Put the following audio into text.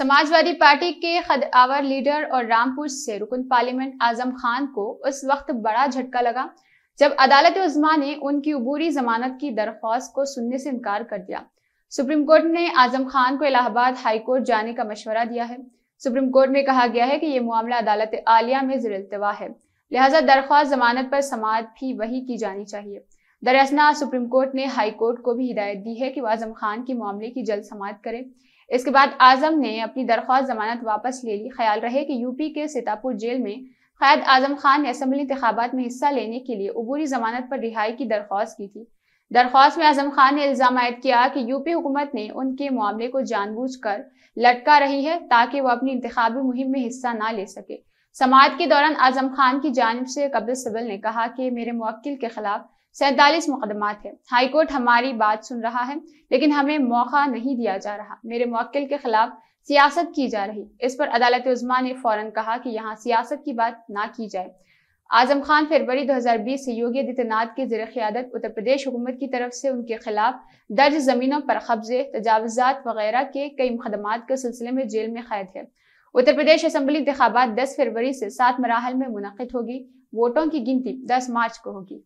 Samajwadi party के खदावर leader और रामपुर से रुकन पार्लियामेंट आजम खान को उस वक्त बड़ा झटका लगा जब अदालत उजमा ने उनकी उबूरी जमानत की दरख्वास्त को सुनने से इनकार कर दिया सुप्रीम कोर्ट ने आजम खान को इलाहाबाद हाई कोर्ट जाने का मशवरा दिया है सुप्रीम कोर्ट में कहा गया है कि ये मामला अदालत आलिया में जरअल्तवा है लिहाजा दरख्वास्त जमानत पर समाज भी वही की जानी चाहिए दरअसल सुप्रीम कोर्ट ने हाई कोर्ट को भी हिदायत दी है कि वो आजम खान के मामले की जल्द समाप्त करें इसके बाद आजम ने अपनी दरख्वास्त जमानत वापस ले ली ख्याल रहे कि यूपी के सीतापुर जेल में कैद आजम खान ने असम्बली इंतबात में हिस्सा लेने के लिए अबूरी जमानत पर रिहाई की दरख्वास्त की थी दरख्वास्त में आजम खान ने इल्ज़ाम आयद किया कि यूपी हुकूमत ने उनके मामले को जानबूझ कर लटका रही है ताकि वह अपनी इंतबी मुहिम में हिस्सा ना ले सके समाज के दौरान आजम खान की जानब से कब्ज सबल ने कहा कि मेरे मुक्ल के खिलाफ सैंतालीस मुकदमात है हाईकोर्ट हमारी बात सुन रहा है लेकिन हमें मौका नहीं दिया जा रहा मेरे मौक्ल के खिलाफ सियासत की जा रही इस पर अदालत उजमा ने फौरन कहा कि यहाँ सियासत की बात ना की जाए आजम खान फरवरी 2020 से योगी आदित्यनाथ की जर क़्यादत उत्तर प्रदेश हुकूमत की तरफ से उनके खिलाफ दर्ज ज़मीनों पर कब्जे तजावजात वगैरह के कई मुकदमा के सिलसिले में जेल में कैद है उत्तर प्रदेश असम्बली इंतबात दस फरवरी से सात मराहल में मुनद होगी वोटों की गिनती दस मार्च को होगी